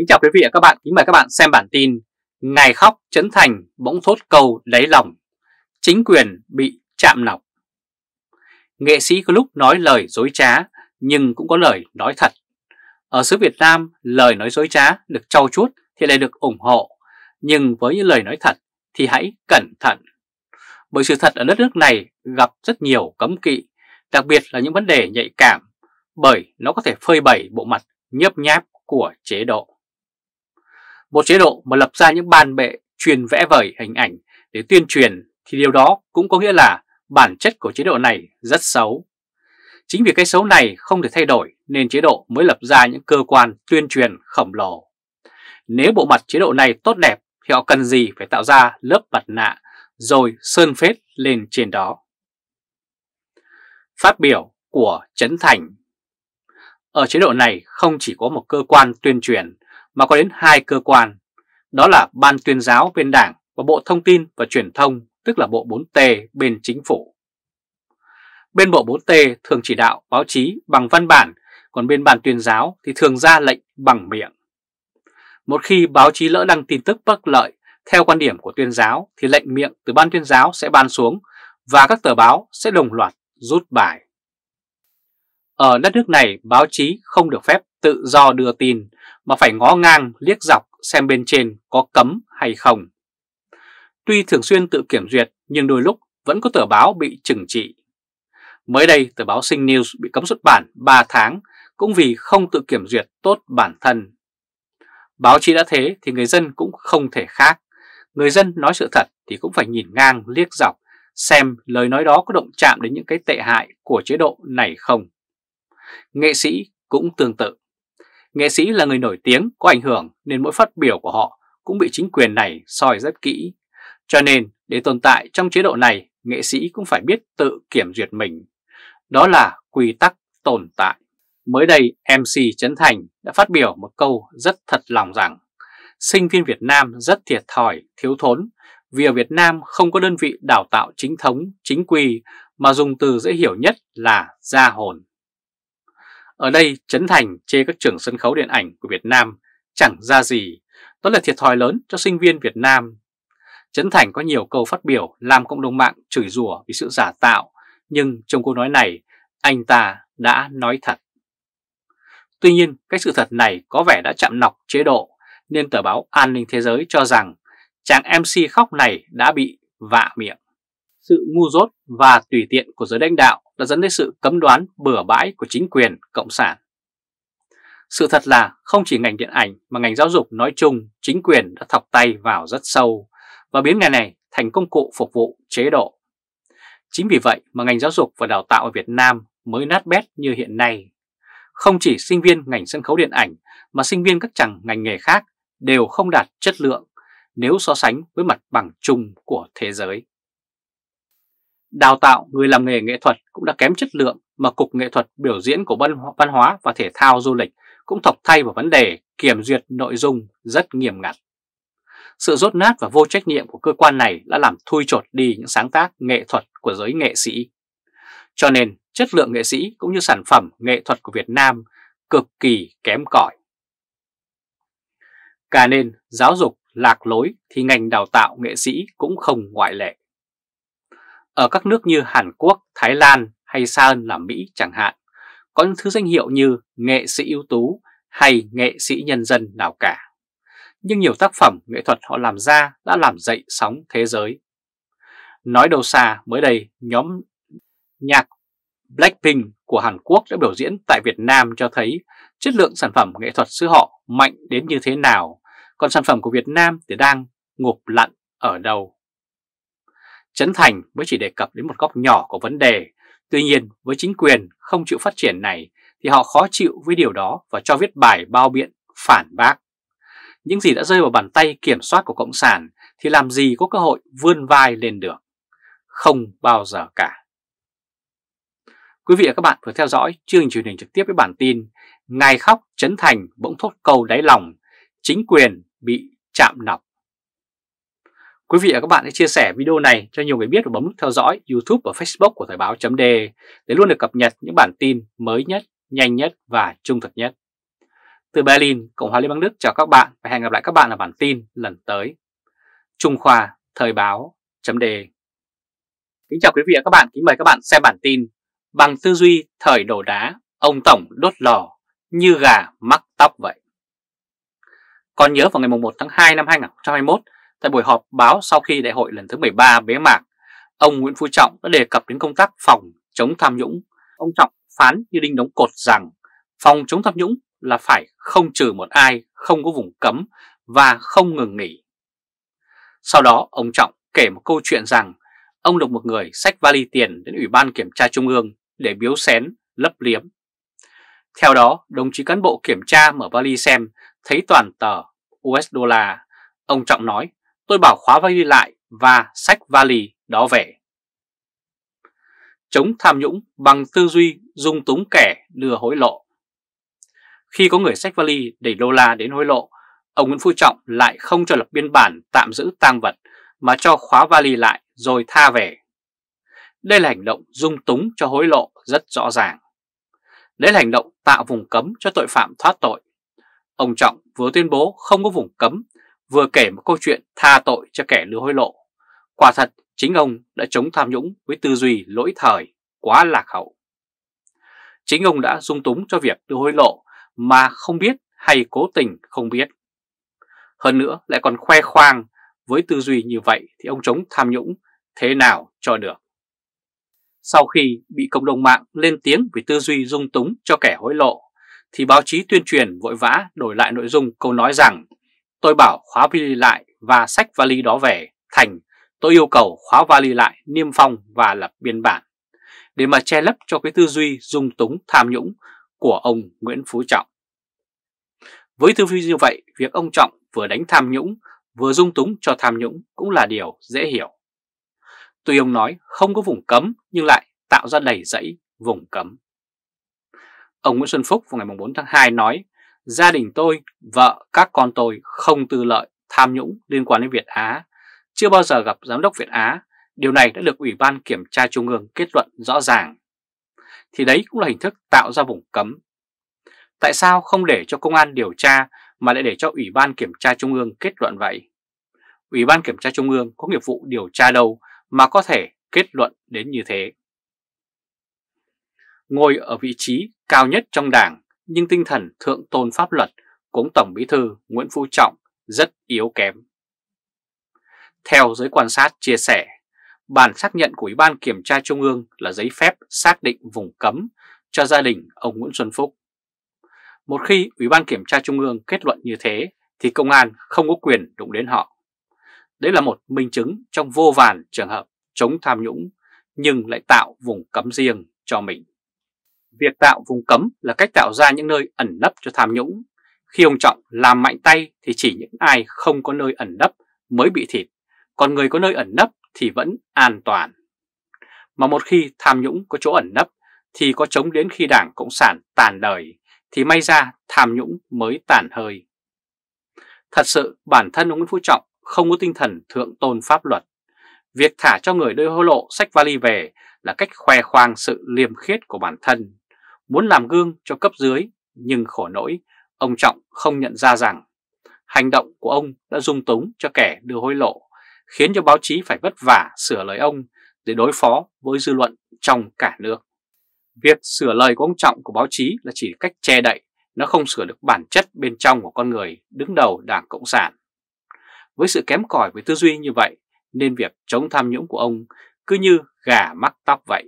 Kính chào quý vị và các bạn, kính mời các bạn xem bản tin Ngày khóc Trấn Thành bỗng thốt câu lấy lòng Chính quyền bị chạm nọc Nghệ sĩ có lúc nói lời dối trá nhưng cũng có lời nói thật Ở xứ Việt Nam, lời nói dối trá được trau chuốt thì lại được ủng hộ Nhưng với những lời nói thật thì hãy cẩn thận Bởi sự thật ở đất nước này gặp rất nhiều cấm kỵ Đặc biệt là những vấn đề nhạy cảm Bởi nó có thể phơi bày bộ mặt nhấp nháp của chế độ. Một chế độ mà lập ra những bàn bệ truyền vẽ vời hình ảnh để tuyên truyền thì điều đó cũng có nghĩa là bản chất của chế độ này rất xấu. Chính vì cái xấu này không thể thay đổi nên chế độ mới lập ra những cơ quan tuyên truyền khổng lồ. Nếu bộ mặt chế độ này tốt đẹp thì họ cần gì phải tạo ra lớp mặt nạ rồi sơn phết lên trên đó. Phát biểu của Trấn Thành Ở chế độ này không chỉ có một cơ quan tuyên truyền mà có đến hai cơ quan, đó là Ban tuyên giáo bên Đảng và Bộ Thông tin và Truyền thông, tức là Bộ 4T bên Chính phủ. Bên Bộ 4T thường chỉ đạo báo chí bằng văn bản, còn bên Ban tuyên giáo thì thường ra lệnh bằng miệng. Một khi báo chí lỡ đăng tin tức bất lợi, theo quan điểm của tuyên giáo thì lệnh miệng từ Ban tuyên giáo sẽ ban xuống và các tờ báo sẽ đồng loạt rút bài. Ở đất nước này, báo chí không được phép tự do đưa tin mà phải ngó ngang liếc dọc xem bên trên có cấm hay không. Tuy thường xuyên tự kiểm duyệt nhưng đôi lúc vẫn có tờ báo bị trừng trị. Mới đây, tờ báo Sinh News bị cấm xuất bản 3 tháng cũng vì không tự kiểm duyệt tốt bản thân. Báo chí đã thế thì người dân cũng không thể khác. Người dân nói sự thật thì cũng phải nhìn ngang liếc dọc xem lời nói đó có động chạm đến những cái tệ hại của chế độ này không. Nghệ sĩ cũng tương tự. Nghệ sĩ là người nổi tiếng, có ảnh hưởng nên mỗi phát biểu của họ cũng bị chính quyền này soi rất kỹ. Cho nên, để tồn tại trong chế độ này, nghệ sĩ cũng phải biết tự kiểm duyệt mình. Đó là quy tắc tồn tại. Mới đây, MC Trấn Thành đã phát biểu một câu rất thật lòng rằng sinh viên Việt Nam rất thiệt thòi, thiếu thốn vì ở Việt Nam không có đơn vị đào tạo chính thống, chính quy mà dùng từ dễ hiểu nhất là gia hồn. Ở đây Trấn Thành chê các trường sân khấu điện ảnh của Việt Nam chẳng ra gì, đó là thiệt thòi lớn cho sinh viên Việt Nam. Trấn Thành có nhiều câu phát biểu làm cộng đồng mạng chửi rủa vì sự giả tạo, nhưng trong câu nói này, anh ta đã nói thật. Tuy nhiên, cái sự thật này có vẻ đã chạm nọc chế độ, nên tờ báo An ninh Thế giới cho rằng chàng MC khóc này đã bị vạ miệng. Sự ngu dốt và tùy tiện của giới lãnh đạo đã dẫn đến sự cấm đoán bừa bãi của chính quyền Cộng sản. Sự thật là không chỉ ngành điện ảnh mà ngành giáo dục nói chung chính quyền đã thọc tay vào rất sâu và biến ngành này thành công cụ phục vụ chế độ. Chính vì vậy mà ngành giáo dục và đào tạo ở Việt Nam mới nát bét như hiện nay. Không chỉ sinh viên ngành sân khấu điện ảnh mà sinh viên các chẳng ngành nghề khác đều không đạt chất lượng nếu so sánh với mặt bằng chung của thế giới. Đào tạo người làm nghề nghệ thuật cũng đã kém chất lượng mà Cục Nghệ thuật biểu diễn của Văn hóa và Thể thao Du lịch cũng thọc thay vào vấn đề kiểm duyệt nội dung rất nghiêm ngặt. Sự rốt nát và vô trách nhiệm của cơ quan này đã làm thui chột đi những sáng tác nghệ thuật của giới nghệ sĩ. Cho nên chất lượng nghệ sĩ cũng như sản phẩm nghệ thuật của Việt Nam cực kỳ kém cỏi. Cả nên giáo dục lạc lối thì ngành đào tạo nghệ sĩ cũng không ngoại lệ. Ở các nước như Hàn Quốc, Thái Lan hay xa hơn là Mỹ chẳng hạn, có những thứ danh hiệu như nghệ sĩ ưu tú hay nghệ sĩ nhân dân nào cả. Nhưng nhiều tác phẩm nghệ thuật họ làm ra đã làm dậy sóng thế giới. Nói đầu xa, mới đây nhóm nhạc Blackpink của Hàn Quốc đã biểu diễn tại Việt Nam cho thấy chất lượng sản phẩm nghệ thuật xứ họ mạnh đến như thế nào, còn sản phẩm của Việt Nam thì đang ngụp lặn ở đâu. Trấn Thành mới chỉ đề cập đến một góc nhỏ của vấn đề, tuy nhiên với chính quyền không chịu phát triển này thì họ khó chịu với điều đó và cho viết bài bao biện phản bác. Những gì đã rơi vào bàn tay kiểm soát của Cộng sản thì làm gì có cơ hội vươn vai lên được. Không bao giờ cả. Quý vị và các bạn vừa theo dõi chương truyền hình trực tiếp với bản tin Ngài khóc Trấn Thành bỗng thốt câu đáy lòng, chính quyền bị chạm nọc. Quý vị và các bạn hãy chia sẻ video này cho nhiều người biết và bấm nút theo dõi YouTube và Facebook của Thời báo .de để luôn được cập nhật những bản tin mới nhất, nhanh nhất và trung thực nhất. Từ Berlin, Cộng hòa Liên bang Đức chào các bạn và hẹn gặp lại các bạn ở bản tin lần tới. Trung Khoa, Thời báo .de Kính chào quý vị và các bạn, kính mời các bạn xem bản tin Bằng tư duy thời đổ đá, ông Tổng đốt lò như gà mắc tóc vậy. Còn nhớ vào ngày 1 tháng 2 năm 2021, Tại buổi họp báo sau khi đại hội lần thứ 13 bế mạc, ông Nguyễn Phú Trọng đã đề cập đến công tác phòng chống tham nhũng. Ông Trọng phán như đinh đóng cột rằng phòng chống tham nhũng là phải không trừ một ai, không có vùng cấm và không ngừng nghỉ. Sau đó, ông Trọng kể một câu chuyện rằng ông được một người xách vali tiền đến Ủy ban Kiểm tra Trung ương để biếu xén, lấp liếm. Theo đó, đồng chí cán bộ kiểm tra mở vali xem thấy toàn tờ US đô la. Ông Trọng nói Tôi bảo khóa vali lại và sách vali đó về. Chống tham nhũng bằng tư duy dung túng kẻ đưa hối lộ. Khi có người sách vali đẩy đô la đến hối lộ, ông Nguyễn Phú Trọng lại không cho lập biên bản tạm giữ tang vật mà cho khóa vali lại rồi tha về. Đây là hành động dung túng cho hối lộ rất rõ ràng. Đấy là hành động tạo vùng cấm cho tội phạm thoát tội. Ông Trọng vừa tuyên bố không có vùng cấm vừa kể một câu chuyện tha tội cho kẻ lừa hối lộ. Quả thật, chính ông đã chống tham nhũng với tư duy lỗi thời, quá lạc hậu. Chính ông đã dung túng cho việc đưa hối lộ mà không biết hay cố tình không biết. Hơn nữa lại còn khoe khoang với tư duy như vậy thì ông chống tham nhũng thế nào cho được. Sau khi bị cộng đồng mạng lên tiếng vì tư duy dung túng cho kẻ hối lộ, thì báo chí tuyên truyền vội vã đổi lại nội dung câu nói rằng Tôi bảo khóa vali lại và sách vali đó về. Thành, tôi yêu cầu khóa vali lại, niêm phong và lập biên bản. Để mà che lấp cho cái tư duy dung túng tham nhũng của ông Nguyễn Phú Trọng. Với tư duy như vậy, việc ông Trọng vừa đánh tham nhũng, vừa dung túng cho tham nhũng cũng là điều dễ hiểu. Tuy ông nói không có vùng cấm nhưng lại tạo ra đầy rẫy vùng cấm. Ông Nguyễn Xuân Phúc vào ngày 4 tháng 2 nói gia đình tôi, vợ, các con tôi không tư lợi, tham nhũng liên quan đến Việt Á. Chưa bao giờ gặp giám đốc Việt Á, điều này đã được Ủy ban Kiểm tra Trung ương kết luận rõ ràng. Thì đấy cũng là hình thức tạo ra vùng cấm. Tại sao không để cho công an điều tra mà lại để cho Ủy ban Kiểm tra Trung ương kết luận vậy? Ủy ban Kiểm tra Trung ương có nghiệp vụ điều tra đâu mà có thể kết luận đến như thế. Ngồi ở vị trí cao nhất trong đảng, nhưng tinh thần thượng tôn pháp luật của Tổng Bí Thư Nguyễn Phú Trọng rất yếu kém. Theo giới quan sát chia sẻ, bản xác nhận của Ủy ban Kiểm tra Trung ương là giấy phép xác định vùng cấm cho gia đình ông Nguyễn Xuân Phúc. Một khi Ủy ban Kiểm tra Trung ương kết luận như thế thì công an không có quyền đụng đến họ. Đấy là một minh chứng trong vô vàn trường hợp chống tham nhũng nhưng lại tạo vùng cấm riêng cho mình việc tạo vùng cấm là cách tạo ra những nơi ẩn nấp cho tham nhũng. Khi ông Trọng làm mạnh tay thì chỉ những ai không có nơi ẩn nấp mới bị thịt, còn người có nơi ẩn nấp thì vẫn an toàn. Mà một khi tham nhũng có chỗ ẩn nấp thì có chống đến khi Đảng Cộng sản tàn đời thì may ra tham nhũng mới tàn hơi. Thật sự bản thân ông Nguyễn Phú Trọng không có tinh thần thượng tôn pháp luật. Việc thả cho người đưa hối lộ sách vali về là cách khoe khoang sự liêm khiết của bản thân muốn làm gương cho cấp dưới nhưng khổ nỗi ông Trọng không nhận ra rằng hành động của ông đã dung túng cho kẻ đưa hối lộ, khiến cho báo chí phải vất vả sửa lời ông để đối phó với dư luận trong cả nước. Việc sửa lời của ông Trọng của báo chí là chỉ cách che đậy, nó không sửa được bản chất bên trong của con người đứng đầu Đảng Cộng sản. Với sự kém cỏi về tư duy như vậy, nên việc chống tham nhũng của ông cứ như gà mắc tóc vậy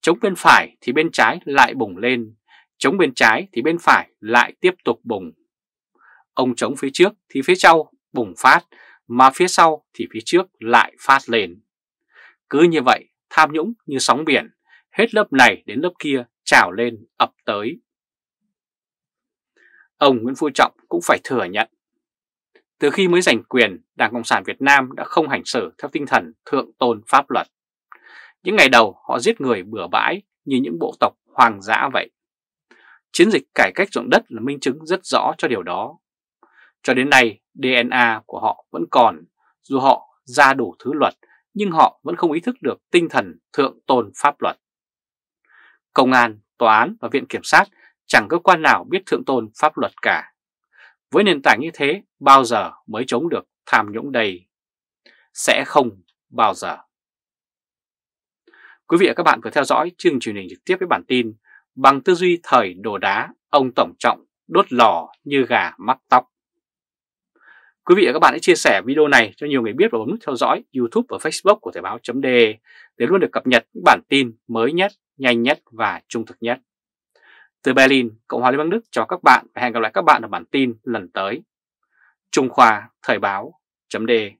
chống bên phải thì bên trái lại bùng lên, chống bên trái thì bên phải lại tiếp tục bùng. Ông chống phía trước thì phía sau bùng phát, mà phía sau thì phía trước lại phát lên. Cứ như vậy, tham nhũng như sóng biển, hết lớp này đến lớp kia trào lên ập tới. Ông Nguyễn Phú Trọng cũng phải thừa nhận. Từ khi mới giành quyền, Đảng Cộng sản Việt Nam đã không hành xử theo tinh thần thượng tôn pháp luật. Những ngày đầu họ giết người bừa bãi như những bộ tộc hoàng dã vậy. Chiến dịch cải cách ruộng đất là minh chứng rất rõ cho điều đó. Cho đến nay, DNA của họ vẫn còn, dù họ ra đủ thứ luật, nhưng họ vẫn không ý thức được tinh thần thượng tôn pháp luật. Công an, tòa án và viện kiểm sát chẳng cơ quan nào biết thượng tôn pháp luật cả. Với nền tảng như thế, bao giờ mới chống được tham nhũng đầy? Sẽ không bao giờ. Quý vị và các bạn vừa theo dõi chương truyền hình trực tiếp với bản tin Bằng tư duy thời đồ đá, ông Tổng Trọng đốt lò như gà mắc tóc. Quý vị và các bạn hãy chia sẻ video này cho nhiều người biết và bấm nút theo dõi YouTube và Facebook của Thời báo.de để luôn được cập nhật những bản tin mới nhất, nhanh nhất và trung thực nhất. Từ Berlin, Cộng hòa Liên bang Đức chào các bạn và hẹn gặp lại các bạn ở bản tin lần tới. Trung Khoa Thời báo.de